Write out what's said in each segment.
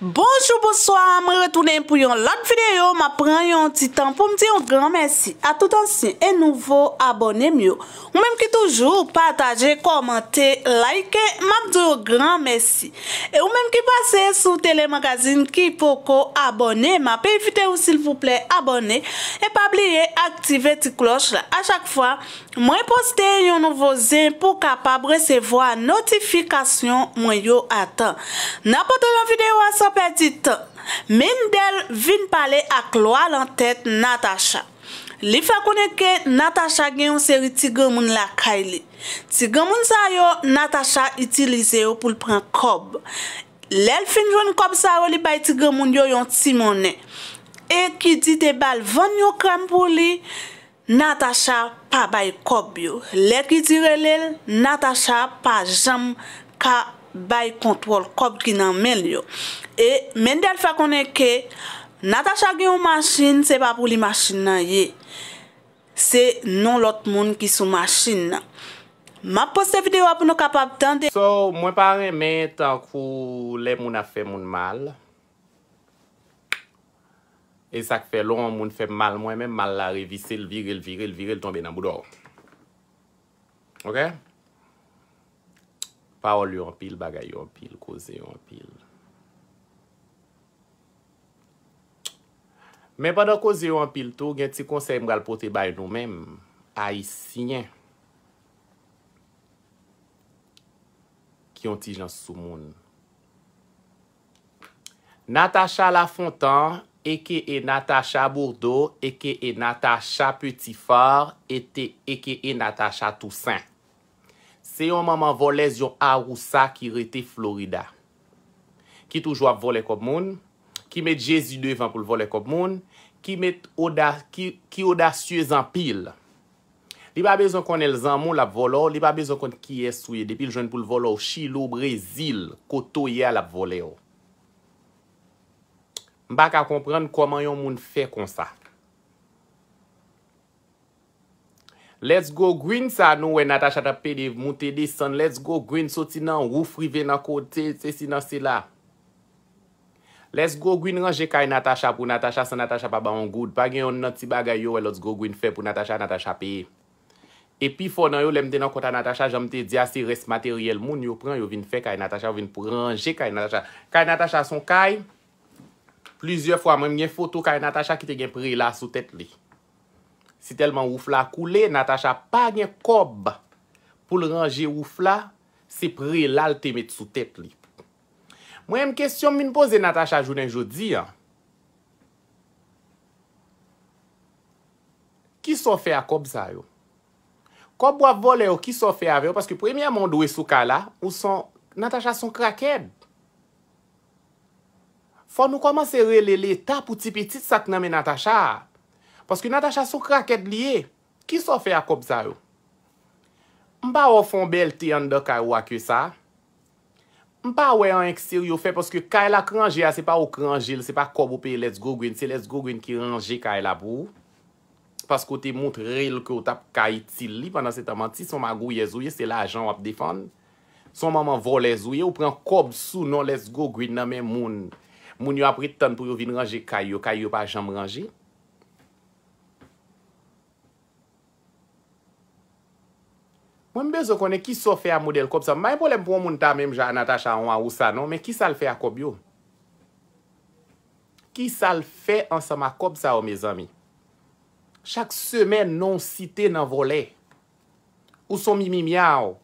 Bonjour, bonsoir, me retounen pou yon lak videyo, ma pren yon titan pou mdi yon gran mersi. A tout an sin, e nouvo abonem yo. Ou menm ki toujou, pataje, komante, like, ma mdi yon gran mersi. Ou menm ki pase sou telemagazine ki pou ko abonem, ma peyvite ou sil pouple abonem. E pa bliye, abonem. aktive ti kloche la. A chak fwa, mwen poste yon nouvo zin pou kapab resevo a notifikasyon mwen yo ata. Na poto yon videyo a sope di tan. Men del vin pale ak lwa lan tet Natacha. Li fakounen ke Natacha gen yon seri tigamoun la kaili. Tigamoun sa yo, Natacha itilize yo pou l pren kob. Lel fin joun kob sa yo li bay tigamoun yo yon timone. Lel fin joun kob sa yo li bay tigamoun yo yon timone. E ki di de bal ven yo kran pou li, Natacha pa bay kob yo. Le ki di rele, Natacha pa jam ka bay kontrol kob ki nan men yo. E mende alfa konen ke, Natacha gen yon masin se pa pou li masin nan ye. Se non lot moun ki sou masin nan. Ma poste videyo ap nou kapap dante. So mwen pa reme ta kou le moun a fe moun mal. E sak fe lon, moun fe mal mwen men mal la revise, l viri, l viri, l viri, l tombe nan boudor. Ok? Paol yo anpil, bagay yo anpil, koze yo anpil. Men banan koze yo anpil tou, gen ti konsey mga l pote bay nou men, a yi sinye. Ki yon ti jan sou moun. Natacha la fontan, eke e Natacha Bourdeau, eke e Natacha Petifar, ete eke e Natacha Toussaint. Se yon maman volez yon Arousa ki rete Florida. Ki toujwa volek ob moun, ki met Jezu 2 van pou volek ob moun, ki met Oda, ki Oda suye zan pil. Li ba bezon kon el zan moun la vole, li ba bezon kon kiye souye depil joun pou vole ou Chilo, Brezil, koto ye la vole yo. Mbak a komprende koman yon moun fè kon sa. Let's go green sa nou we Natacha tapè di moun te disan. Let's go green soti nan wou frive nan kote se si nan se la. Let's go green ranje kay Natacha pou Natacha san Natacha pa ba on goud. Pag yon nan ti bagay yo we let's go green fè pou Natacha Natacha pe. E pi fonan yo lemde nan konta Natacha jom te di ase res materyel moun yo pran yo vin fè kay Natacha vin pou ranje kay Natacha. Kay Natacha son kay. Plüzyè fwa mwen mwen fwoto kwa yon Natacha ki te gen pre la sou tèt li. Si telman woufla koule, Natacha pa gen kob pou l ranger woufla, se pre la l temet sou tèt li. Mwen mwen kestyon mwen pose Natacha jounen jodi. Ki sou fe a kob zayon? Kob wavole yo, ki sou fe aveyo? Paske premye mwen dwe sou kala, Natacha son krakeb. Fon nou koman se relele, ta pouti petit sak nanme Natasha. Paske Natasha sou kraket liye. Ki sou fe akob za yo? Mba ou fon belte yon do karou akwe sa. Mba ou e an eksteryo fe paske kaila krange ya. Se pa ou krange li, se pa kob ou pe let's go green. Se let's go green ki range kaila pou. Paske ou te mout rel kou tap kaiti li. Panan se ta manti, son ma gouye zouye, se la ajan wap defan. Son ma man vole zouye, ou pren kob sou non let's go green nanme moun. Moun yo apri tan pou yo vin ranje kayo, kayo pa jam ranje. Mwen bezo konen ki sa fe a model kop sa. May polem pou woun moun ta menm jan Natacha anwa ou sa non, men ki sa l fe a kop yo. Ki sa l fe ansama kop sa o me zami. Chak semen non site nan vole. Ou son mimimi a ou.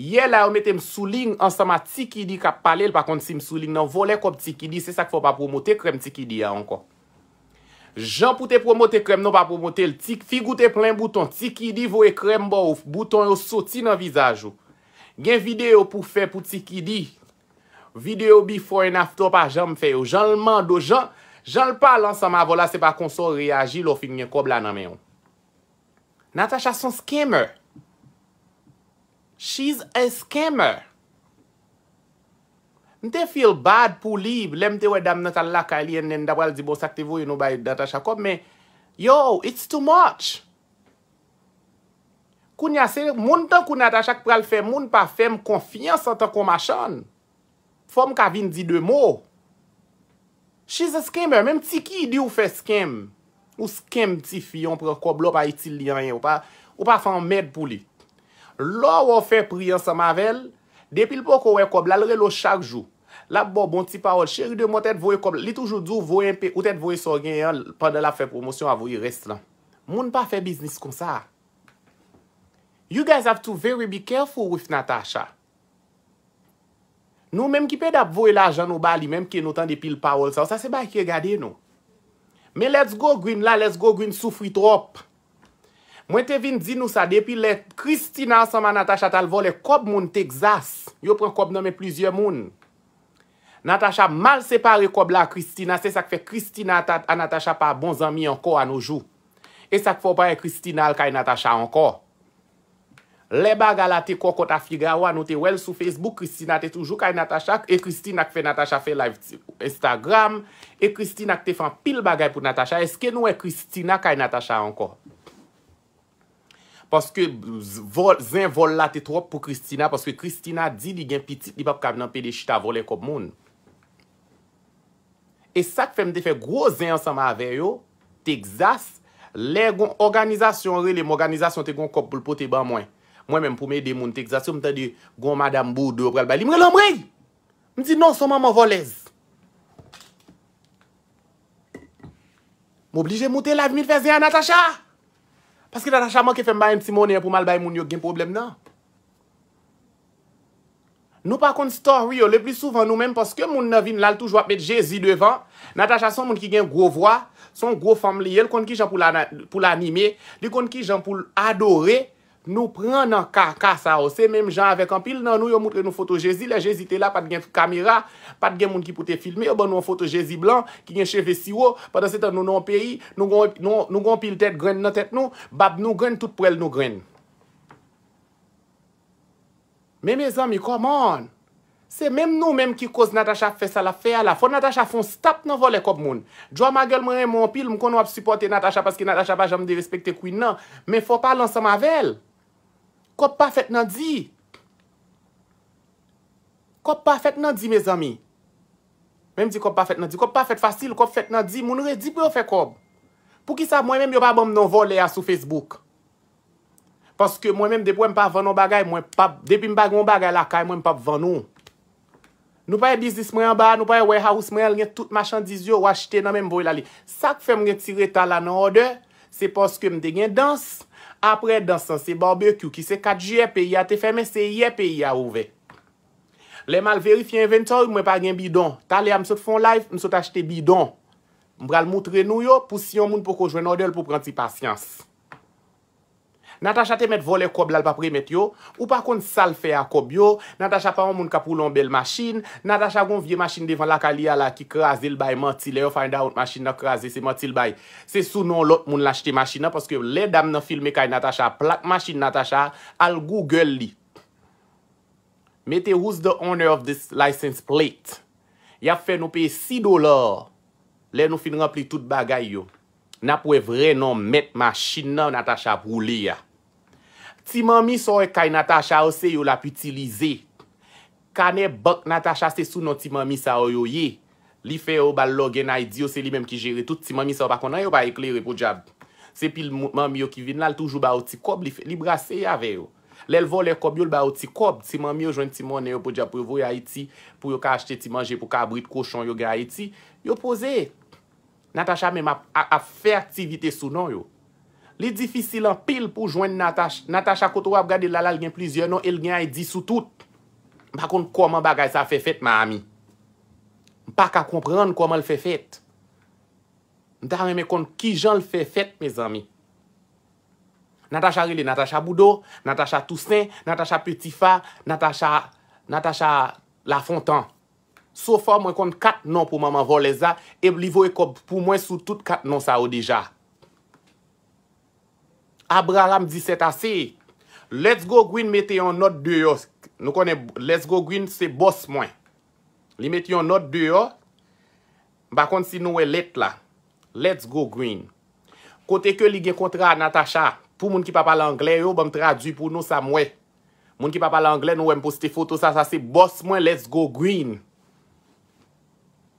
Ye la ou mette msouling ansama tiki di kap pale l pa kont si msouling nan vole kop tiki di se sa ki fwa pa promote krem tiki di a anko. Jan pou te promote krem nan pa promote l tik fi goute plen bouton tiki di vwe krem ba ou bouton yo soti nan vizaj ou. Gen video pou fe pou tiki di. Video before and after pa jan mfe ou. Jan l mando, jan l pal ansama vola se pa konson reagi lo fi mwen kobla nan men ou. Natacha son skemer. She's a scammer. Nte feel bad pou li, lemte we dam natan laka li, ennen dabwa li di bo saktevo, yo nou bayi datashakop, men yo, it's too much. Koun yase, moun tan koun natashak pral fe, moun pa fem konfiyans an tan konmachan. Fom kavin di de mo. She's a scammer, menm ti ki di ou fe scam. Ou scam ti fiyon prekoblo pa itil yanyen, ou pa fan med pou li. Lò wò fè pri yon sa mavel, depil pou kowe kob, lalre lò chak jou. Lap bo bon ti paol, cheri de mwen tèd vowe kob, li toujou djou vowe yon pe, ou tèd vowe son gen yon pande la fè promosyon avoye rest lan. Moun pa fè biznis kon sa. You guys have to very be careful with Natasha. Nou menm ki pe dap vowe la jan ou bali menm ki notan depil paol sa, ou sa seba ki e gade nou. Men let's go green la, let's go green soufri trop. Mwen te vin di nou sa depi le Kristina ansanman Natasha talvole kob moun Texas. Yo pren kob nomen plizye moun. Natasha mal separe kob la Kristina se sak fe Kristina a Natasha pa bon zami anko anoujou. E sak fo pa e Kristina al kaj Natasha anko. Le bag alate kwa kota figa wano te wel sou Facebook Kristina te toujou kaj Natasha. E Kristina kfe Natasha fe live Instagram. E Kristina kte fan pil bagay pou Natasha. Eske nou e Kristina kaj Natasha anko? Paske zin vol la te trop pou Kristina, paske Kristina di li gen pitik li pa pou kab nan pede chita volen kop moun. E sak fe mte fe gro zin ansan ma ave yo, te gzas, le gwen organizasyon re, le mw organizasyon te gwen kop poulpote ban mwen. Mwen men pou mwen de moun te gzas, se mwen te di gwen madame boudou, pral bali, mwen lomri! Mwen di non sonman mwen volez! Mwen oblije mw te la vimi te fe ze a Natacha! Paske Natacha man ke fèm ba yon ti mounen pou mal bay moun yo gen problem nan. Nou pa kon story yo, le pli souvan nou men, paske moun navin lal toujwa pet jezi devan, Natacha son moun ki gen gwo vwa, son gwo fam li, el kon ki jan pou l'anime, li kon ki jan pou l'adore, Nou pren nan kakasa ou, se menm jan avek an pil nan nou yo moutre nou foto jezi, la jezi te la pat gen kamera, pat gen moun ki pote filme, ou ban nou an foto jezi blan ki gen cheve si ou, padan se tan nou nan peyi, nou gon pil tet gren nan tet nou, bab nou gren tout pou el nou gren. Me me zan mi koman, se menm nou menm ki koz Natacha fe sa la fe ala, fo Natacha fon stap nan vole kop moun. Dwa ma gel mwen an mon pil, mwen kon wap supporte Natacha paske Natacha ba jam de respecte koui nan, men fo pa lan sa ma vel. Kop pa fèt nan di. Kop pa fèt nan di, me zami. Mèm di kop pa fèt nan di. Kop pa fèt fasyl, kop fèt nan di, moun re di pou yo fèt kop. Pou ki sa, mwen mèm yo pa bom nan vo le a sou Facebook. Paske mwen mèm depo mwen pa vannon bagay, mwen pap, depi m bagon bagay la kay, mwen pap vannon. Nou pa e bizis mwen an ba, nou pa e warehouse mwen an, lè tout machandiz yo, wachete nan mèm bo lalè. Sa k fèm lè tire tala nan ode, se paske m de gen dans, apre dan san se barbe kyou ki se kat je peye a te fe men se ye peye a ouve. Le mal verifiye inventory mwen pa gen bidon. Ta le a msot fon live msot achete bidon. Mbral moutre nou yo, poussiyon moun poko jwen ordel pou pranti pasyans. Natasha te met vole kob lal papre met yo. Ou pa kon sal fe a kob yo. Natasha pa an moun kapoulon bel masin. Natasha kon vie masin devan lakali ya la ki krasi l bay mati. Le yo fanda out masin na krasi se mati l bay. Se sou non lot moun l ashte masina. Poske le dam nan filme kay Natasha. Plak masin Natasha al google li. Mete who's the owner of this license plate? Ya fe nou pe 6 dolar. Le nou fin rempli tout bagay yo. Na pou e vre non met masina ou Natasha pou li ya. Ti mami sou ek kay Natacha ou se yo la pou ti lize. Kane bak Natacha se sou nou ti mami sa ou yo ye. Li fe yo balo genay diyo se li menm ki jere tout ti mami sa ou bako nan yo ba eklere pou jav. Se pil mami yo ki vin lal toujou ba ou ti kob li brase ya ve yo. Lel vo le kob yol ba ou ti kob ti mami yo jwen ti mone yo pou jav pou yo voy a iti. Pou yo ka ashte ti manje pou ka abrit koshon yo gen a iti. Yo pose Natacha menm a fer ti vite sou nou yo. Li difisil an pil pou jwen Natacha. Natacha koto wap gade lalal gen plizye non, el gen ay di sou tout. Mpa kon koman bagay sa fe fet ma ami. Mpa ka komprende koman l fe fet. Mta reme kon ki jan l fe fet me zami. Natacha rile Natacha Boudo, Natacha Toussaint, Natacha Petifa, Natacha Lafontan. Sou fa mwen kon kat nan pou maman vol le za, e li vo e kon pou mwen sou tout kat nan sa ou deja. Abraham 17 ase. Let's go green mette yon not deyo. Nou konen let's go green se boss mwen. Li mette yon not deyo. Bakon si nou we let la. Let's go green. Kote ke li gen kontra a Natasha. Pou moun ki pa pala angle yo. Bwem tradwi pou nou sa mwen. Moun ki pa pala angle nou we mposte foto sa. Sa se boss mwen let's go green.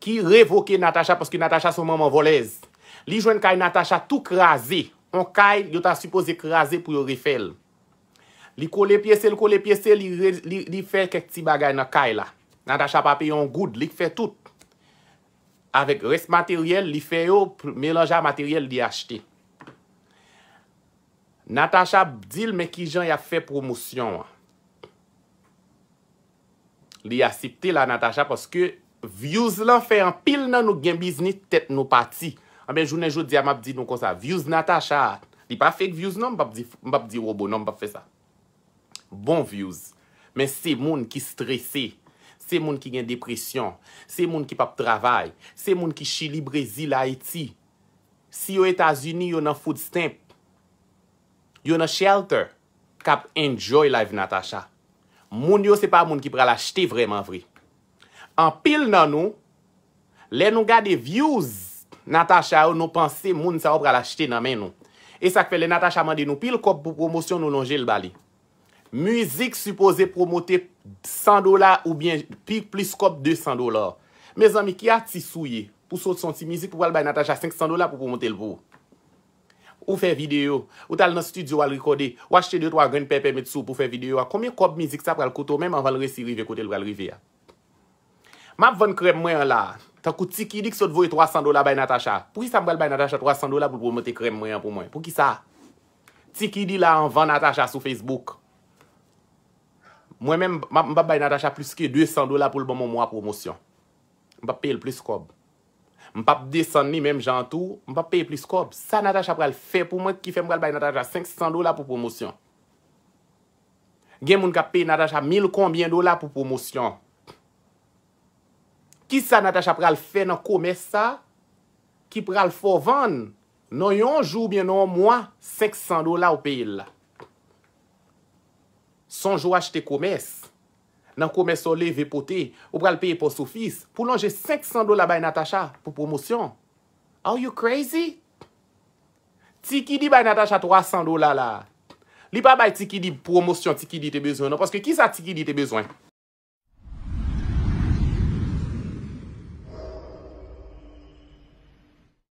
Ki revoke Natasha. Poske Natasha sou mwen mwen volez. Li jwen kaya Natasha tou krazey. On kay yo ta suppose ekraze pou yo rifel. Li kole pye se, li kole pye se, li fe kek ti bagay nan kay la. Natacha pape yon goud, li fe tout. Awek res materyel, li fe yo, melanja materyel di achete. Natacha dil men ki jan ya fe promosyon. Li asipte la Natacha poske viyouz lan fe an pil nan nou gen bizni tet nou pati. A ah, men, jounen joun di a map di nou konsa. Views Natasha. Di pa fake views nou, mbap di robo nou, mbap fe sa. Bon views. Men se moun ki stresse. Se moun ki gen depresyon. Se moun ki pap travay. Se moun ki chili Brezi la Haiti. Si yo Etasuni, yo nan food stamp. Yo nan shelter. Kap enjoy life Natasha. Moun yo se pa moun ki pral achete vreman vre. An pil nan nou, le nou gade views. Natacha ou nou panse moun sa ou pral achete nan men nou. E sak fele Natacha mande nou pil kop pou promosyon nou lonje l bali. Muzik supose promote 100 dolar ou bien pil plus kop 200 dolar. Me zan mi ki a ti souye pou sot son ti mizik pou wale bay Natacha 500 dolar pou promote l pou. Ou fe video, ou tal nan studio wale rekode, ou achete 2-3 gren pepe met sou pou fe video. A komye kop mizik sa pral koto men man wale resi rive kote l wale rive ya. Map van krem mwen la a. Tan kou ti ki di ki sot voye 300 dola baye Natasha, pou ki sa mwen baye Natasha 300 dola pou pou mwen te krem mwen pou mwen? Pou ki sa? Ti ki di la an van Natasha sou Facebook. Mwen men mwen baye Natasha plus ke 200 dola pou l bon mwen mwen a promosyon. Mwen baye l plus kob. Mwen baye 200 ni men jantou, mwen baye l plus kob. Sa Natasha pral fe pou mwen ki fe mwen baye Natasha 500 dola pou promosyon. Gen mwen ka paye Natasha 1000 konbyen dola pou promosyon. Kisa Natacha pral fe nan kome sa ki pral forvan nan yon jou bie nan mwa 500 dola ou peye la. Sonjou achete kome sa nan kome sa leve pote ou pral peye post office pou lonje 500 dola baye Natacha pou promosyon. Are you crazy? Tikidi baye Natacha 300 dola la. Li pa baye tikidi promosyon tikidi te bezwen an, non? paske kisa tikidi te bezwen an?